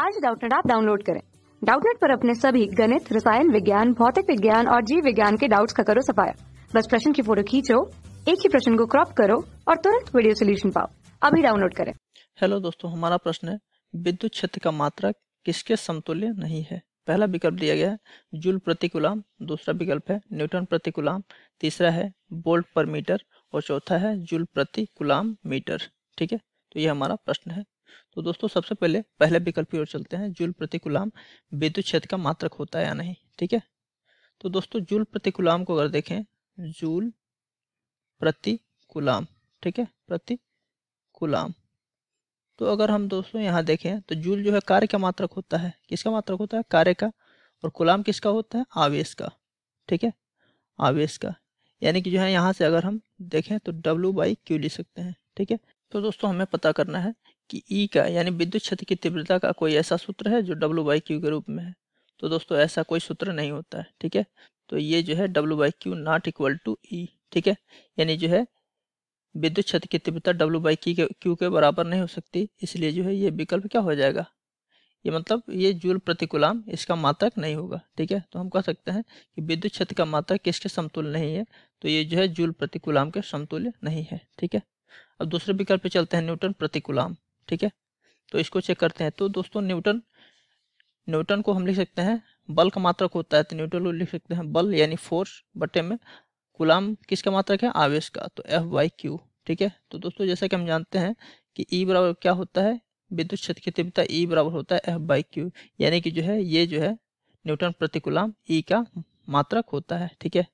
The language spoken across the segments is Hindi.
आज डाउटनेट आप डाउनलोड करें डाउटनेट पर अपने सभी गणित रसायन विज्ञान भौतिक विज्ञान और जीव विज्ञान के डाउट्स का करो सफाया बस प्रश्न की फोटो खींचो एक ही प्रश्न को क्रॉप करो और तुरंत वीडियो सोल्यूशन पाओ अभी डाउनलोड करें हेलो दोस्तों हमारा प्रश्न है विद्युत क्षेत्र का मात्रा किसके समतुल्य नहीं है पहला विकल्प दिया गया है जूल प्रति गुलाम दूसरा विकल्प है न्यूटन प्रति गुलाम तीसरा है बोल्ट पर मीटर और चौथा है जूल प्रति गुलाम मीटर ठीक है तो ये हमारा प्रश्न है तो दोस्तों सबसे पहले पहले विकल्प की ओर चलते हैं जूल प्रति गुलाम विद्युत क्षेत्र का मात्रक होता है या नहीं ठीक है तो दोस्तों जूल प्रति गुलाम को अगर देखें जूल प्रति गुलाम ठीक है प्रति गुलाम तो अगर हम दोस्तों यहाँ देखें तो जूल जो है कार्य का मात्रक होता है किसका मात्रक होता है कार्य का और गुलाम किसका होता है आवेश का ठीक है आवेश का यानी कि जो है यहाँ से अगर हम देखें तो W बाई क्यू लिख सकते हैं ठीक है तो दोस्तों हमें पता करना है कि ई e का यानी विद्युत क्षेत्र की तीव्रता का कोई ऐसा सूत्र है जो डब्ल्यू बाई क्यू के रूप में है तो दोस्तों ऐसा कोई सूत्र नहीं होता है ठीक है तो ये जो है W by Q not equal to E ठीक है यानी जो है विद्युत क्षेत्र की तीव्रता डब्ल्यू बाई की क्यू के बराबर नहीं हो सकती इसलिए जो है ये विकल्प क्या हो जाएगा ये मतलब ये जूल प्रतिकुलाम इसका मात्रक नहीं होगा ठीक है तो हम कह सकते हैं कि विद्युत क्षेत्र का मात्रक किसके समतुल्य नहीं है तो ये जो है जूल प्रतिकुलाम के समतुल्य नहीं है ठीक है अब दूसरे विकल्प पे चलते हैं न्यूटन प्रतिकुलाम ठीक है तो इसको चेक करते हैं तो दोस्तों न्यूटन न्यूटन को हम लिख सकते हैं बल का मात्रक होता है तो न्यूटन को लिख सकते हैं बल यानी फोर्स बटे में गुलाम किसका मात्रक है आवेश का तो एफ वाई क्यू ठीक है तो दोस्तों जैसा कि हम जानते हैं कि ई e बराबर क्या होता है विद्युत क्षेत्र की तीव्रता ई e बराबर होता है एफ बाई क्यू यानी कि जो है ये जो है न्यूटन प्रति गुलाम ई e का मात्रक होता है ठीक है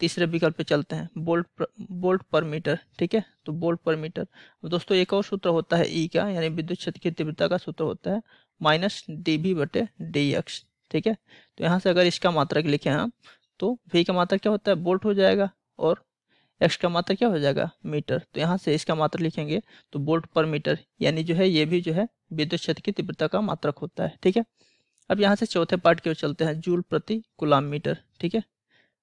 तीसरे विकल्प पे चलते हैं बोल्ट पर, बोल्ट पर मीटर ठीक है तो बोल्ट पर मीटर दोस्तों एक और सूत्र होता है ई e का यानी विद्युत क्षेत्र की तीव्रता का सूत्र होता है माइनस डी भी बटे डी एक्स ठीक है तो यहाँ से अगर इसका मात्रक लिखे हम तो वी का मात्रक क्या होता है बोल्ट हो जाएगा और एक्स का मात्र क्या हो जाएगा मीटर तो यहाँ से इसका मात्र लिखेंगे तो बोल्ट पर मीटर यानी जो है ये भी जो है विद्युत क्षेत्र की तीव्रता का मात्रक होता है ठीक है अब यहाँ से चौथे पार्ट की ओर चलते हैं जूल प्रति गुलाम मीटर ठीक है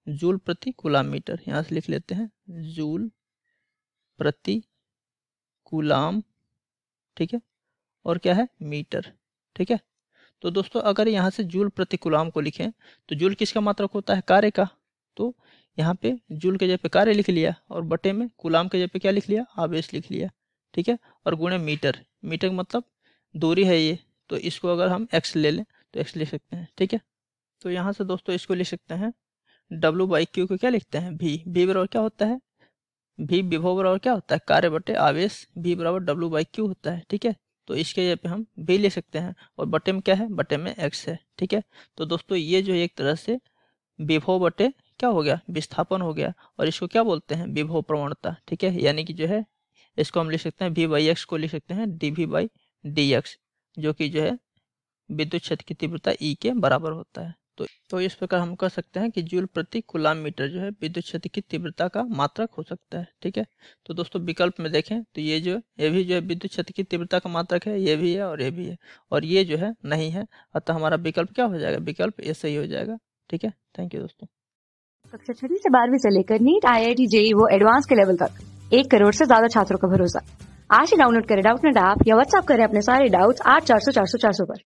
जूल प्रति कुलाम मीटर यहाँ से लिख लेते हैं जूल प्रति कुलाम ठीक है और क्या है मीटर ठीक है तो दोस्तों अगर यहाँ से जूल प्रति कुलाम को लिखें तो जूल किसका मात्रक होता है कार्य का तो यहाँ पे जूल के जगह पे कार्य लिख लिया और बटे में गुलाम के जगह पे क्या लिख लिया आवेश लिख लिया ठीक है और गुणे मीटर मीटर मतलब दूरी है ये तो इसको अगर हम एक्स ले लें तो एक्स लिख सकते हैं ठीक है तो यहाँ से दोस्तों इसको लिख सकते हैं W बाई क्यू को क्या लिखते हैं भी भी बराबर क्या होता है भी विभव बराबर क्या होता है कार्य बटे आवेश भी बराबर डब्ल्यू बाई क्यू होता है ठीक है तो इसके जगह पे हम भी लिख सकते हैं और बटे में क्या है बटे में एक्स है ठीक है तो दोस्तों ये जो है एक तरह से विभव बटे क्या हो गया विस्थापन हो गया और इसको क्या बोलते हैं विभव प्रवणता ठीक है यानी कि जो है इसको हम लिख सकते हैं वी बाई एक्स को लिख सकते हैं D V by D X जो कि जो है विद्युत क्षेत्र की तीव्रता ई e के बराबर होता है तो तो इस प्रकार हम कह सकते हैं कि जूल प्रति गुलाम मीटर जो है विद्युत क्षति की तीव्रता का मात्रक हो सकता है ठीक है तो दोस्तों विकल्प में देखें तो ये जो ये भी जो है विद्युत क्षति की तीव्रता का मात्रक है ये भी है और ये भी है और ये जो है नहीं है अतः हमारा विकल्प क्या हो जाएगा विकल्प ये सही हो जाएगा ठीक है थैंक यू दोस्तों कक्षा छठी से बारहवीं से लेकर NEET I I T JEE वो एडवांस के लेवल तक एक करोड़ से ज्यादा छात्रों का भरोसा आज ही डाउनलोड करें डाउट नेट ऐप या व्हाट्सअप करें अपने सारे डाउट्स आठ चार सौ चार सौ चार सौ पर